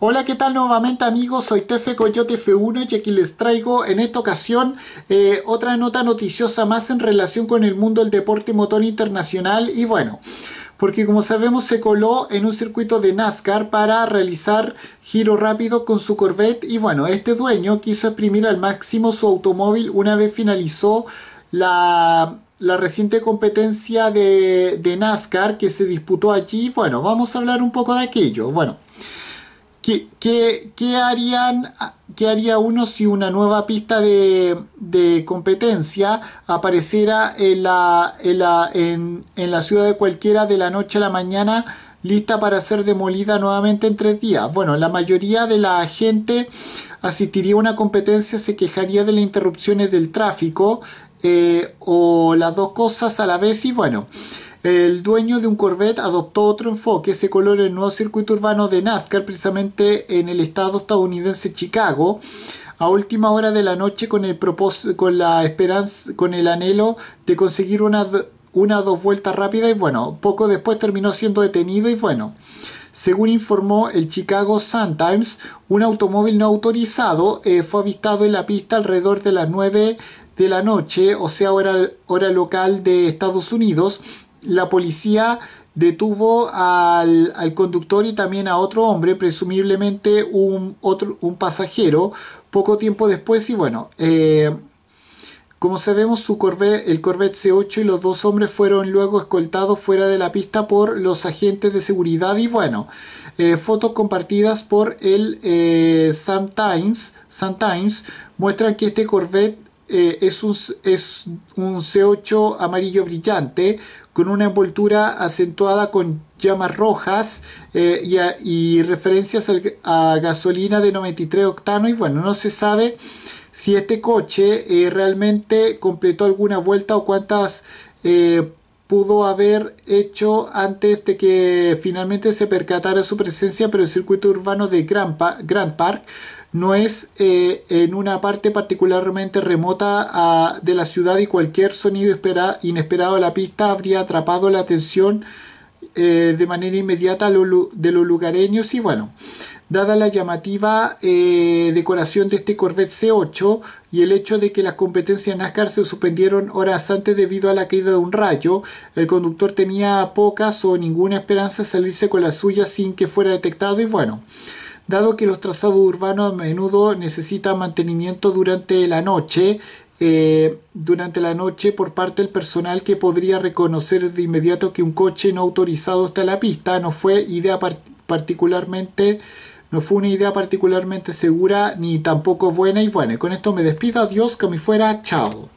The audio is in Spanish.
Hola, ¿qué tal nuevamente amigos? Soy Tefe Coyote F1 y aquí les traigo en esta ocasión eh, otra nota noticiosa más en relación con el mundo del deporte motor internacional y bueno, porque como sabemos se coló en un circuito de NASCAR para realizar giro rápido con su Corvette y bueno, este dueño quiso exprimir al máximo su automóvil una vez finalizó la reciente competencia de, de, NASCAR que se disputó allí. Bueno, vamos a hablar un poco de aquello. Bueno, ¿Qué, harían, haría uno si una nueva pista de, competencia apareciera en la, ciudad de cualquiera de la noche a la mañana lista para ser demolida nuevamente en tres días? Bueno, la mayoría de la gente asistiría a una competencia, se quejaría de las interrupciones del tráfico eh, o las dos cosas a la vez y bueno el dueño de un Corvette adoptó otro enfoque, se coló en el nuevo circuito urbano de NASCAR, precisamente en el estado estadounidense Chicago, a última hora de la noche con el, con la esperanza, con el anhelo de conseguir una, una dos vueltas rápidas... y bueno, poco después terminó siendo detenido y bueno. Según informó el Chicago Sun Times, un automóvil no autorizado eh, fue avistado en la pista alrededor de las 9 de la noche, o sea, hora local de Estados Unidos, la policía detuvo al, conductor y también a otro hombre, presumiblemente un, otro, un pasajero, poco tiempo después y bueno, eh, como sabemos su Corvette, el Corvette C8 y los dos hombres fueron luego escoltados fuera de la pista por los agentes de seguridad y bueno, eh, fotos compartidas por el eh, Times, Sun Times muestran que este Corvette eh, es, un, C8 amarillo brillante con una envoltura acentuada con llamas rojas eh, y, referencias a gasolina de 93 octano. y bueno, no se sabe si este coche eh, realmente completó alguna vuelta o cuántas pudo haber hecho antes de que finalmente se percatara su presencia, pero el circuito urbano de Grand, Park no es eh, en una parte particularmente remota ah, de la ciudad y cualquier sonido inesperado a la pista habría atrapado la atención eh, de manera inmediata de los lugareños y bueno, dada la llamativa eh, decoración de este Corvette C8 y el hecho de que las competencias NASCAR se suspendieron horas antes debido a la caída de un rayo, el conductor tenía pocas o ninguna esperanza de salirse con la suya sin que fuera detectado y bueno. Dado que los trazados urbanos a menudo necesitan mantenimiento durante la noche, eh, durante la noche por parte del personal que podría reconocer de inmediato que un coche no autorizado está en la pista, no fue idea particularmente no fue una idea particularmente segura ni tampoco buena y bueno, Con esto me despido, adiós, que me fuera, chao.